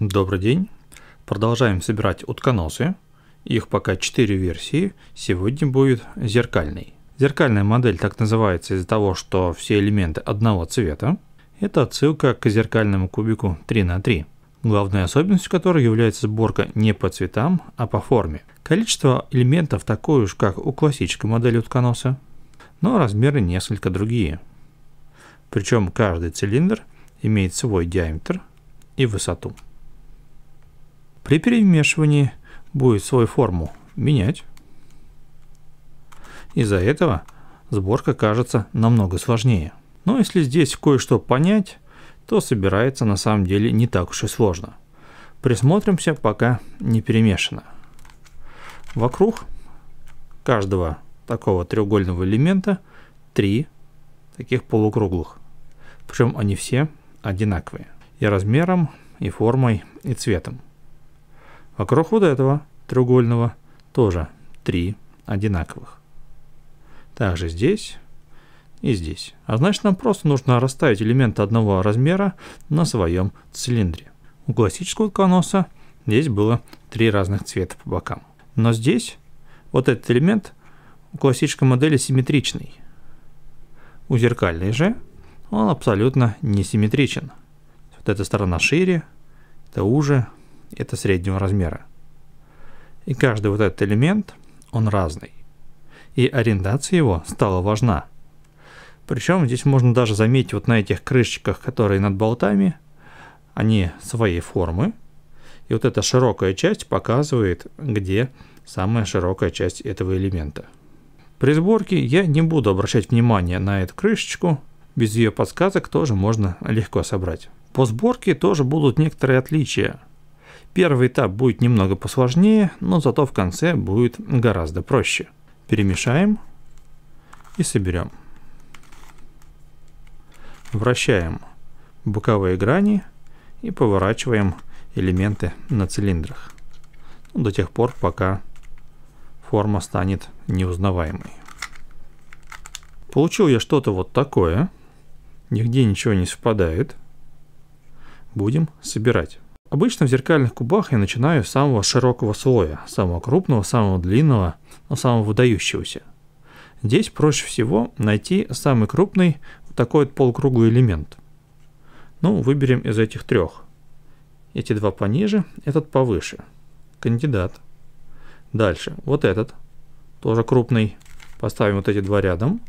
Добрый день! Продолжаем собирать утконосы. Их пока 4 версии. Сегодня будет зеркальный. Зеркальная модель так называется из-за того, что все элементы одного цвета. Это отсылка к зеркальному кубику 3 на 3 главной особенностью которой является сборка не по цветам, а по форме. Количество элементов такое же, как у классической модели утконоса, но размеры несколько другие. Причем каждый цилиндр имеет свой диаметр и высоту. При перемешивании будет свою форму менять. Из-за этого сборка кажется намного сложнее. Но если здесь кое-что понять, то собирается на самом деле не так уж и сложно. Присмотримся, пока не перемешано. Вокруг каждого такого треугольного элемента три таких полукруглых. Причем они все одинаковые и размером, и формой, и цветом. Вокруг а вот этого треугольного тоже три одинаковых. Также здесь и здесь. А значит нам просто нужно расставить элементы одного размера на своем цилиндре. У классического утконоса здесь было три разных цвета по бокам. Но здесь вот этот элемент у классической модели симметричный. У зеркальной же он абсолютно несимметричен. Вот эта сторона шире, это уже, это среднего размера. И каждый вот этот элемент, он разный. И ориентация его стала важна. Причем здесь можно даже заметить вот на этих крышечках, которые над болтами, они своей формы. И вот эта широкая часть показывает, где самая широкая часть этого элемента. При сборке я не буду обращать внимание на эту крышечку, без ее подсказок тоже можно легко собрать. По сборке тоже будут некоторые отличия. Первый этап будет немного посложнее, но зато в конце будет гораздо проще. Перемешаем и соберем. Вращаем боковые грани и поворачиваем элементы на цилиндрах ну, до тех пор, пока форма станет неузнаваемой. Получил я что-то вот такое. Нигде ничего не совпадает. Будем собирать. Обычно в зеркальных кубах я начинаю с самого широкого слоя, самого крупного, самого длинного, но самого выдающегося. Здесь проще всего найти самый крупный, вот такой вот полукруглый элемент. Ну, выберем из этих трех. Эти два пониже, этот повыше. Кандидат. Дальше, вот этот, тоже крупный. Поставим вот эти два рядом.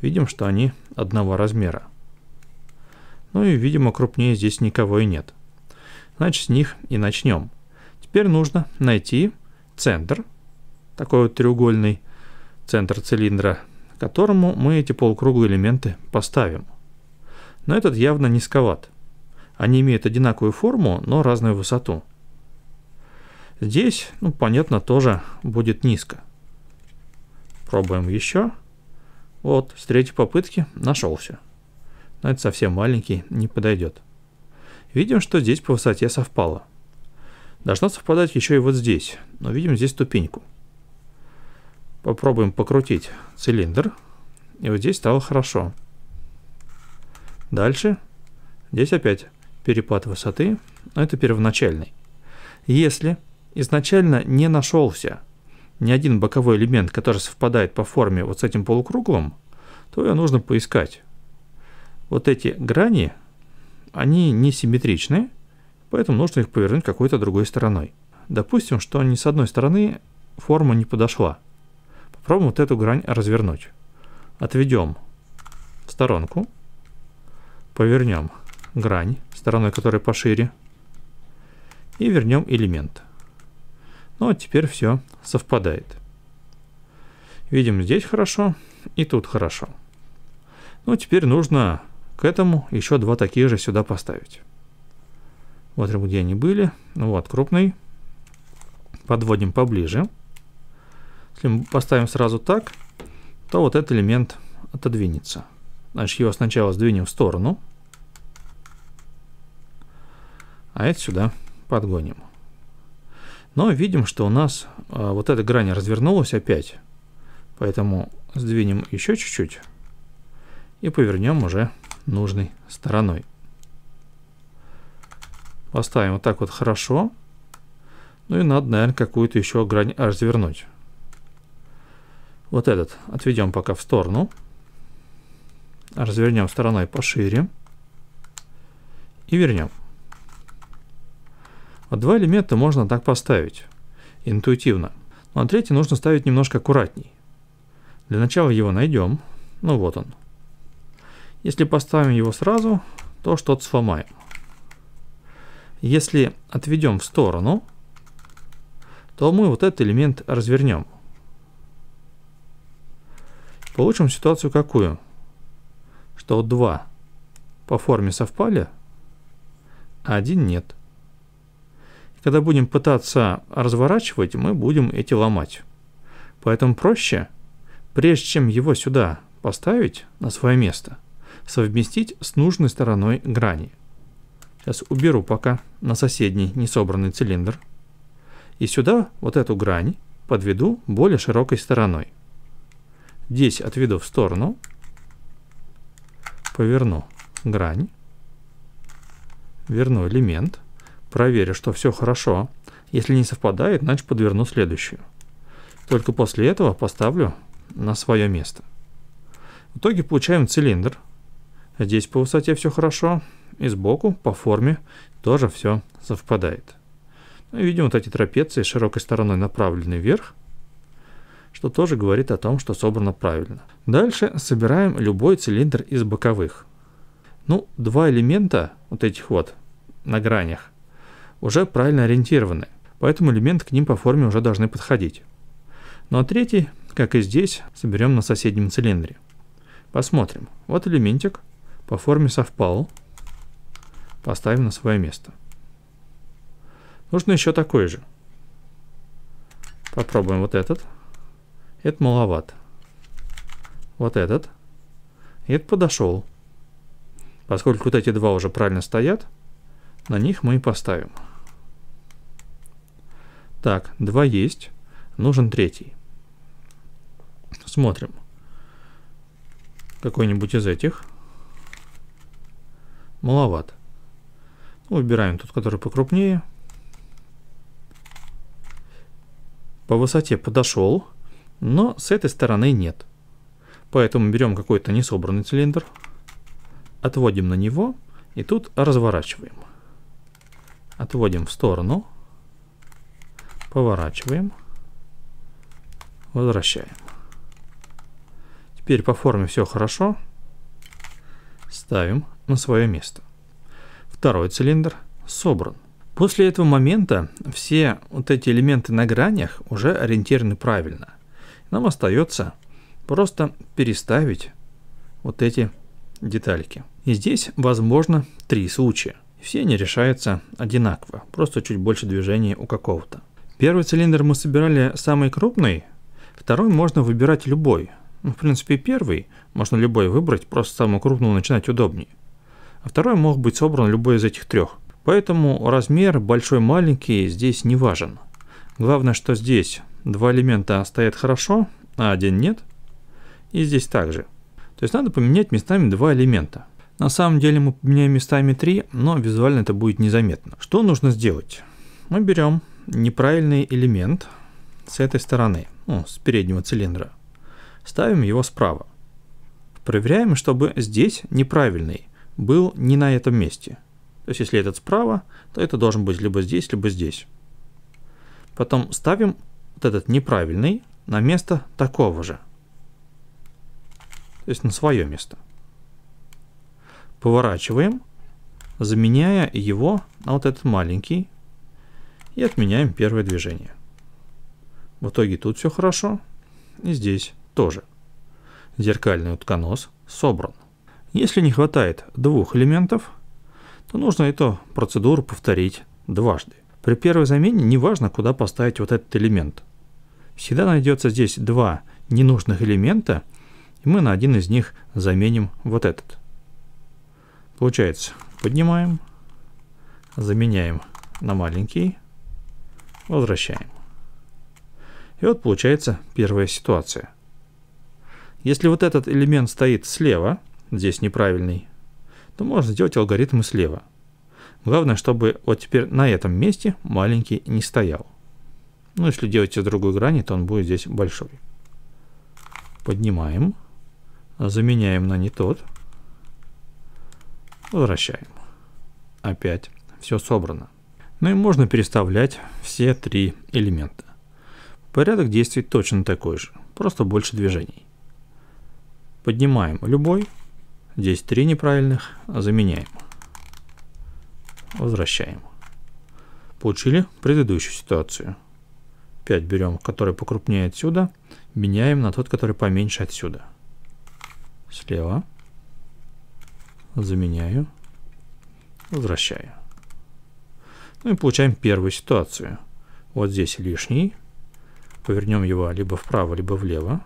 Видим, что они одного размера. Ну и, видимо, крупнее здесь никого и нет. Значит, с них и начнем. Теперь нужно найти центр, такой вот треугольный центр цилиндра, которому мы эти полукруглые элементы поставим. Но этот явно низковат. Они имеют одинаковую форму, но разную высоту. Здесь, ну, понятно, тоже будет низко. Пробуем еще. Вот, с третьей попытки нашелся. Но это совсем маленький, не подойдет. Видим, что здесь по высоте совпало. Должно совпадать еще и вот здесь, но видим здесь ступеньку. Попробуем покрутить цилиндр. И вот здесь стало хорошо. Дальше. Здесь опять перепад высоты, но это первоначальный. Если изначально не нашелся ни один боковой элемент, который совпадает по форме вот с этим полукруглым, то ее нужно поискать. Вот эти грани они несимметричны, поэтому нужно их повернуть какой-то другой стороной. Допустим, что ни с одной стороны форма не подошла. Попробуем вот эту грань развернуть. Отведем сторонку, повернем грань стороной, которая пошире, и вернем элемент. Ну а теперь все совпадает. Видим здесь хорошо и тут хорошо. Ну теперь нужно к этому еще два таких же сюда поставить. Вот где они были. Ну вот, крупный. Подводим поближе. Если мы поставим сразу так, то вот этот элемент отодвинется. Значит, его сначала сдвинем в сторону. А это сюда подгоним. Но видим, что у нас а, вот эта грань развернулась опять. Поэтому сдвинем еще чуть-чуть и повернем уже нужной стороной. Поставим вот так вот хорошо. Ну и надо, наверное, какую-то еще грань развернуть. Вот этот отведем пока в сторону. Развернем стороной пошире. И вернем. Вот два элемента можно так поставить. Интуитивно. Но ну, а третий нужно ставить немножко аккуратней. Для начала его найдем. Ну вот он. Если поставим его сразу, то что-то сломаем. Если отведем в сторону, то мы вот этот элемент развернем. Получим ситуацию какую? Что два по форме совпали, а один нет. когда будем пытаться разворачивать, мы будем эти ломать. Поэтому проще, прежде чем его сюда поставить на свое место – совместить с нужной стороной грани. Сейчас уберу пока на соседний несобранный цилиндр. И сюда вот эту грань подведу более широкой стороной. Здесь отведу в сторону, поверну грань, верну элемент, проверю, что все хорошо. Если не совпадает, значит подверну следующую. Только после этого поставлю на свое место. В итоге получаем цилиндр Здесь по высоте все хорошо, и сбоку, по форме, тоже все совпадает. Ну, видим вот эти трапеции широкой стороной направлены вверх, что тоже говорит о том, что собрано правильно. Дальше собираем любой цилиндр из боковых. Ну, два элемента вот этих вот на гранях уже правильно ориентированы, поэтому элемент к ним по форме уже должны подходить. Ну а третий, как и здесь, соберем на соседнем цилиндре. Посмотрим. Вот элементик, по форме совпал. Поставим на свое место. Нужно еще такой же. Попробуем вот этот. Это маловат. Вот этот. И это подошел. Поскольку вот эти два уже правильно стоят, на них мы и поставим. Так, два есть. Нужен третий. Смотрим. Какой-нибудь из этих маловато. Ну, выбираем тот, который покрупнее. По высоте подошел, но с этой стороны нет. Поэтому берем какой-то несобранный цилиндр, отводим на него и тут разворачиваем. Отводим в сторону, поворачиваем, возвращаем. Теперь по форме все хорошо. Ставим на свое место. Второй цилиндр собран. После этого момента все вот эти элементы на гранях уже ориентированы правильно. Нам остается просто переставить вот эти детальки. И здесь возможно три случая. Все они решаются одинаково, просто чуть больше движения у какого-то. Первый цилиндр мы собирали самый крупный, второй можно выбирать любой. Ну, в принципе, первый можно любой выбрать, просто самую крупную начинать удобнее а второй мог быть собран любой из этих трех. Поэтому размер большой-маленький здесь не важен. Главное, что здесь два элемента стоят хорошо, а один нет. И здесь также. То есть надо поменять местами два элемента. На самом деле мы поменяем местами три, но визуально это будет незаметно. Что нужно сделать? Мы берем неправильный элемент с этой стороны, ну, с переднего цилиндра. Ставим его справа. Проверяем, чтобы здесь неправильный был не на этом месте. То есть, если этот справа, то это должен быть либо здесь, либо здесь. Потом ставим вот этот неправильный на место такого же. То есть на свое место. Поворачиваем, заменяя его на вот этот маленький. И отменяем первое движение. В итоге тут все хорошо. И здесь тоже. Зеркальный утконос собран. Если не хватает двух элементов, то нужно эту процедуру повторить дважды. При первой замене не важно, куда поставить вот этот элемент. Всегда найдется здесь два ненужных элемента, и мы на один из них заменим вот этот. Получается, поднимаем, заменяем на маленький, возвращаем. И вот получается первая ситуация. Если вот этот элемент стоит слева – здесь неправильный, то можно сделать алгоритмы слева. Главное, чтобы вот теперь на этом месте маленький не стоял. Ну, если делать с другой грани, то он будет здесь большой. Поднимаем. Заменяем на не тот. Возвращаем. Опять все собрано. Ну и можно переставлять все три элемента. Порядок действий точно такой же, просто больше движений. Поднимаем любой, Здесь три неправильных. А заменяем. Возвращаем. Получили предыдущую ситуацию. 5 берем, который покрупнее отсюда, меняем на тот, который поменьше отсюда. Слева. Заменяю. Возвращаю. Ну и получаем первую ситуацию. Вот здесь лишний. Повернем его либо вправо, либо влево.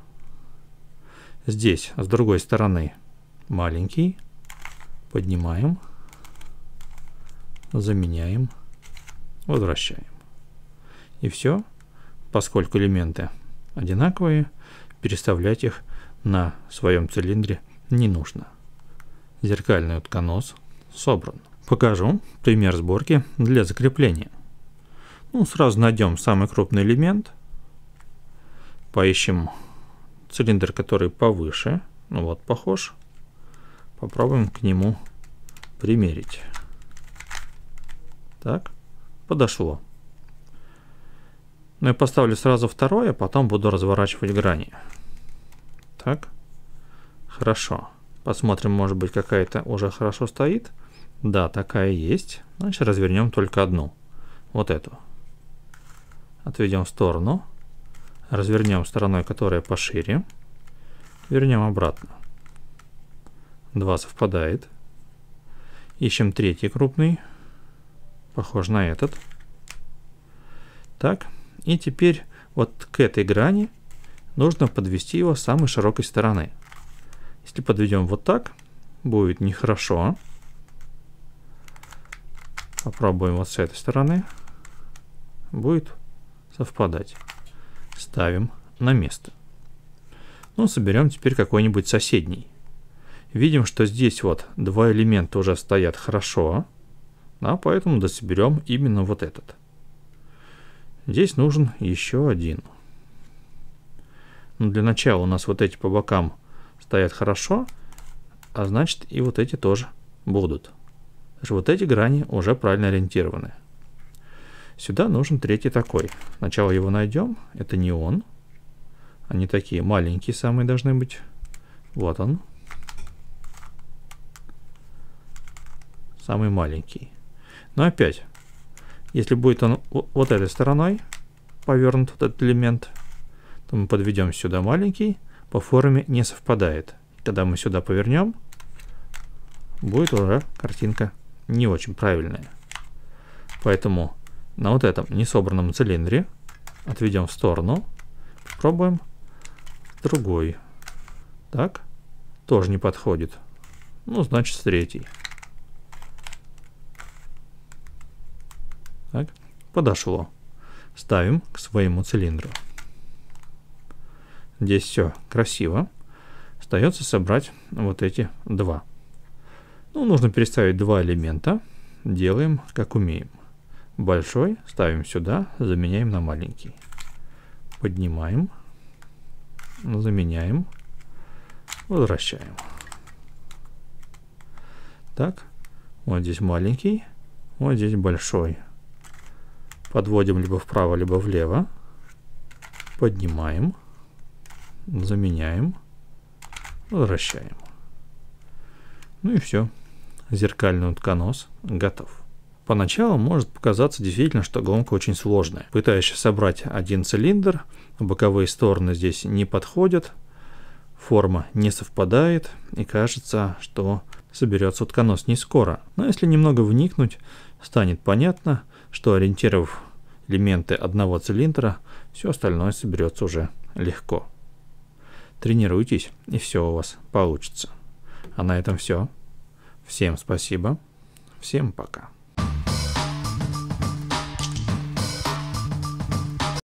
Здесь, с другой стороны, маленький, поднимаем, заменяем, возвращаем. И все, поскольку элементы одинаковые, переставлять их на своем цилиндре не нужно. Зеркальный утконос собран. Покажу пример сборки для закрепления. Ну, сразу найдем самый крупный элемент. Поищем цилиндр, который повыше. Ну вот, похож попробуем к нему примерить. Так, подошло. Ну я поставлю сразу второе, а потом буду разворачивать грани. Так, хорошо. Посмотрим, может быть, какая-то уже хорошо стоит. Да, такая есть. Значит, развернем только одну. Вот эту. Отведем в сторону. Развернем стороной, которая пошире. Вернем обратно. 2 совпадает. Ищем третий крупный, похож на этот. Так, и теперь вот к этой грани нужно подвести его с самой широкой стороны. Если подведем вот так, будет нехорошо. Попробуем вот с этой стороны. Будет совпадать. Ставим на место. Ну, соберем теперь какой-нибудь соседний. Видим, что здесь вот два элемента уже стоят хорошо, а, поэтому дособерем именно вот этот. Здесь нужен еще один. Но ну, для начала у нас вот эти по бокам стоят хорошо, а значит и вот эти тоже будут. вот эти грани уже правильно ориентированы. Сюда нужен третий такой. Сначала его найдем. Это не он. Они такие маленькие самые должны быть. Вот он. самый маленький. Но опять, если будет он вот этой стороной повернут вот этот элемент, то мы подведем сюда маленький, по форме не совпадает. Когда мы сюда повернем, будет уже картинка не очень правильная. Поэтому на вот этом несобранном цилиндре отведем в сторону, пробуем другой. Так, тоже не подходит. Ну, значит, третий. Так, подошло. Ставим к своему цилиндру. Здесь все красиво. Остается собрать вот эти два. Ну, нужно переставить два элемента. Делаем, как умеем. Большой ставим сюда, заменяем на маленький. Поднимаем, заменяем, возвращаем. Так, вот здесь маленький, вот здесь большой подводим либо вправо, либо влево, поднимаем, заменяем, возвращаем. Ну и все. Зеркальный утконос готов. Поначалу может показаться действительно, что гонка очень сложная. Пытаешься собрать один цилиндр, боковые стороны здесь не подходят, форма не совпадает, и кажется, что соберется утконос не скоро. Но если немного вникнуть, станет понятно, что ориентировав элементы одного цилиндра, все остальное соберется уже легко. Тренируйтесь, и все у вас получится. А на этом все. Всем спасибо. Всем пока.